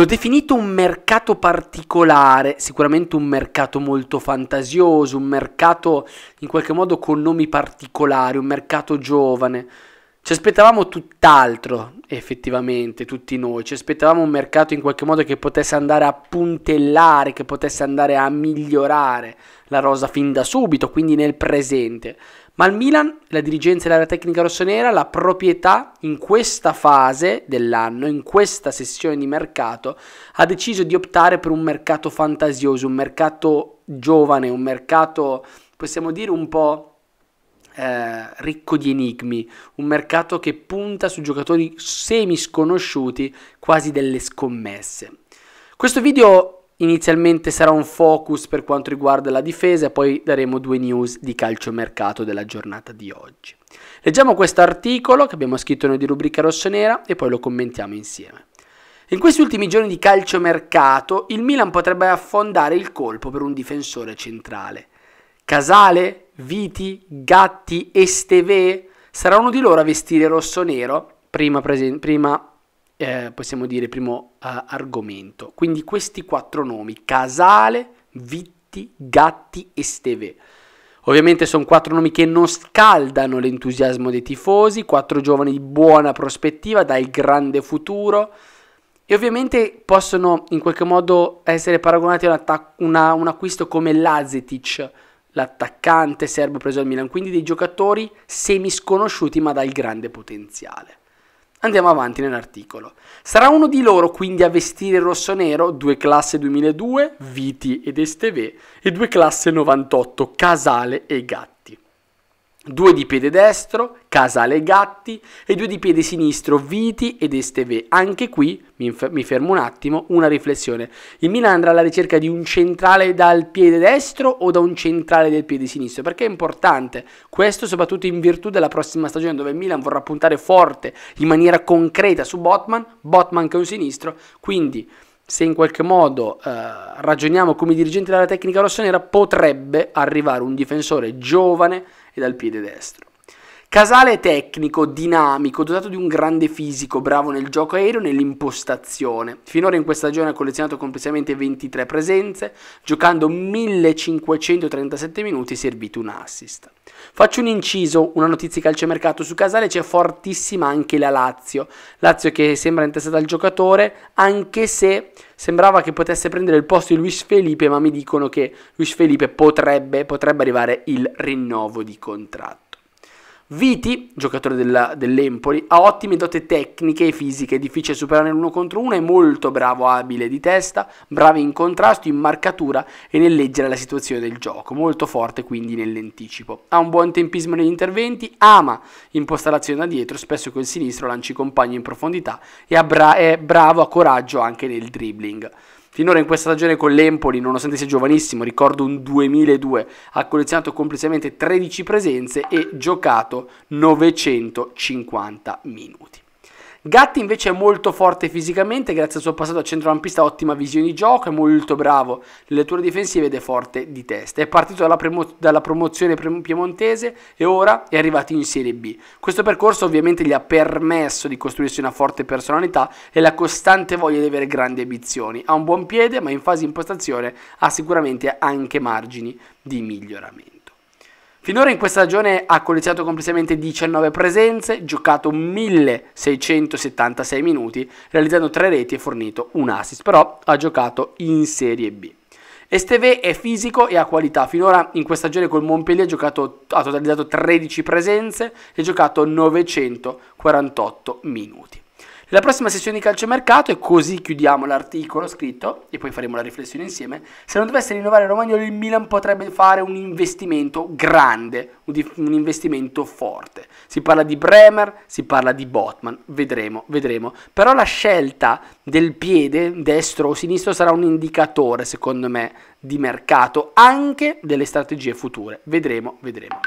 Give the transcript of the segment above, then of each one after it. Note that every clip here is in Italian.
L'ho definito un mercato particolare, sicuramente un mercato molto fantasioso, un mercato in qualche modo con nomi particolari, un mercato giovane. Ci aspettavamo tutt'altro, effettivamente, tutti noi. Ci aspettavamo un mercato in qualche modo che potesse andare a puntellare, che potesse andare a migliorare la rosa fin da subito, quindi nel presente. Ma il Milan, la dirigenza dell'area tecnica rossonera, la proprietà in questa fase dell'anno, in questa sessione di mercato, ha deciso di optare per un mercato fantasioso, un mercato giovane, un mercato, possiamo dire, un po' eh, ricco di enigmi, un mercato che punta su giocatori semi sconosciuti, quasi delle scommesse. Questo video Inizialmente sarà un focus per quanto riguarda la difesa e poi daremo due news di calciomercato della giornata di oggi. Leggiamo questo articolo che abbiamo scritto noi di rubrica rossonera e poi lo commentiamo insieme. In questi ultimi giorni di calciomercato il Milan potrebbe affondare il colpo per un difensore centrale. Casale, Viti, Gatti, Esteve sarà uno di loro a vestire rosso-nero, prima, presen- prima eh, possiamo dire primo eh, argomento. Quindi questi quattro nomi, Casale, Vitti, Gatti e Steve. Ovviamente sono quattro nomi che non scaldano l'entusiasmo dei tifosi, quattro giovani di buona prospettiva, dal grande futuro e ovviamente possono in qualche modo essere paragonati a un, attac- una, un acquisto come Lazetic, l'attaccante serbo preso al Milan, quindi dei giocatori semi sconosciuti ma dal grande potenziale. Andiamo avanti nell'articolo. Sarà uno di loro quindi a vestire rosso-nero, due classe 2002, Viti ed Esteve, e due classe 98, Casale e Gatti due di piede destro, Casale Gatti e due di piede sinistro, Viti ed Esteve. Anche qui, mi, mi, fermo un attimo, una riflessione. Il Milan andrà alla ricerca di un centrale dal piede destro o da un centrale del piede sinistro? Perché è importante questo, soprattutto in virtù della prossima stagione dove il Milan vorrà puntare forte in maniera concreta su Botman, Botman che è un sinistro, quindi se in qualche modo eh, ragioniamo come i dirigenti della tecnica rossonera, potrebbe arrivare un difensore giovane e dal piede destro. Casale è tecnico, dinamico, dotato di un grande fisico, bravo nel gioco aereo e nell'impostazione. Finora in questa stagione ha collezionato complessivamente 23 presenze, giocando 1537 minuti e servito un assist. Faccio un inciso, una notizia calciomercato su Casale c'è fortissima anche la Lazio. Lazio che sembra intestata al giocatore, anche se sembrava che potesse prendere il posto di Luis Felipe, ma mi dicono che Luis Felipe potrebbe, potrebbe arrivare il rinnovo di contratto. Viti, giocatore della, dell'Empoli, ha ottime dote tecniche e fisiche, è difficile superare l'uno contro uno, è molto bravo, abile di testa, bravo in contrasto, in marcatura e nel leggere la situazione del gioco, molto forte quindi nell'anticipo. Ha un buon tempismo negli interventi, ama impostare l'azione da dietro, spesso col sinistro lanci i compagni in profondità e bra- è bravo, ha coraggio anche nel dribbling. Finora in questa stagione con l'Empoli, nonostante sia giovanissimo, ricordo un 2002, ha collezionato complessivamente 13 presenze e giocato 950 minuti. Gatti invece è molto forte fisicamente, grazie al suo passato a centrocampista, ottima visione di gioco, è molto bravo nelle letture difensive ed è forte di testa. È partito dalla, premo- dalla promozione piemontese e ora è arrivato in Serie B. Questo percorso ovviamente gli ha permesso di costruirsi una forte personalità e la costante voglia di avere grandi ambizioni. Ha un buon piede, ma in fase di impostazione ha sicuramente anche margini di miglioramento. Finora in questa stagione ha collezionato complessivamente 19 presenze, giocato 1676 minuti, realizzando 3 reti e fornito un assist, però ha giocato in Serie B. Esteve è fisico e ha qualità. Finora in questa stagione col Montpellier ha, giocato, ha totalizzato 13 presenze e giocato 948 minuti. La prossima sessione di calciomercato, e così chiudiamo l'articolo scritto, e poi faremo la riflessione insieme, se non dovesse rinnovare Romagnoli il Milan potrebbe fare un investimento grande, un investimento forte. Si parla di Bremer, si parla di Botman, vedremo, vedremo. Però la scelta del piede, destro o sinistro, sarà un indicatore, secondo me, di mercato, anche delle strategie future. Vedremo, vedremo.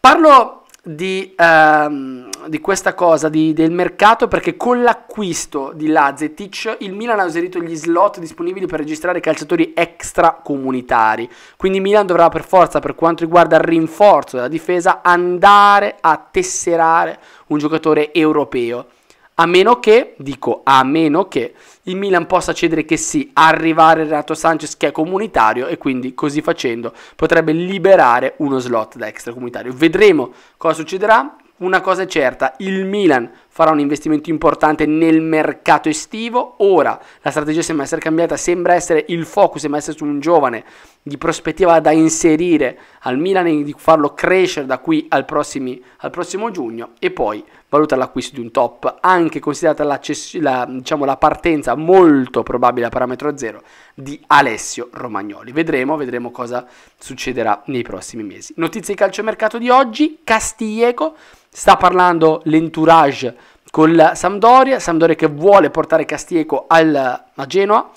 Parlo di, ehm, di questa cosa di, del mercato perché con l'acquisto di Lazetic il Milan ha userito gli slot disponibili per registrare calciatori extracomunitari. Quindi Milan dovrà per forza per quanto riguarda il rinforzo della difesa andare a tesserare un giocatore europeo a meno che, dico a meno che, il Milan possa cedere che sì, arrivare Renato Sanchez che è comunitario e quindi così facendo potrebbe liberare uno slot da extracomunitario. Vedremo cosa succederà. Una cosa è certa, il Milan farà un investimento importante nel mercato estivo. Ora la strategia sembra essere cambiata, sembra essere il focus, sembra essere su un giovane di prospettiva da inserire al Milan e di farlo crescere da qui al, prossimi, al prossimo giugno e poi valuta l'acquisto di un top, anche considerata la, diciamo, la partenza molto probabile a parametro zero di Alessio Romagnoli. Vedremo, vedremo cosa succederà nei prossimi mesi. Notizie di calciomercato di oggi, Castiglieco sta parlando l'entourage con la Sampdoria, Sampdoria che vuole portare Castieco al, a Genoa,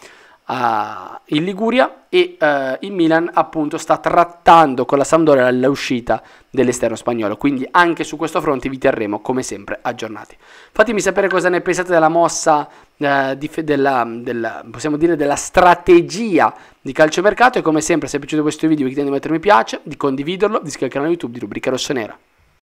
a, in Liguria e eh, il Milan appunto sta trattando con la Sampdoria l'uscita dell'esterno spagnolo, quindi anche su questo fronte vi terremo come sempre aggiornati. Fatemi sapere cosa ne pensate della mossa, eh, di, della, della, possiamo dire della strategia di calciomercato e come sempre se è piaciuto questo video vi chiedo di mettere mi piace, di condividerlo, di iscrivervi al canale YouTube di Rubrica Rossonera.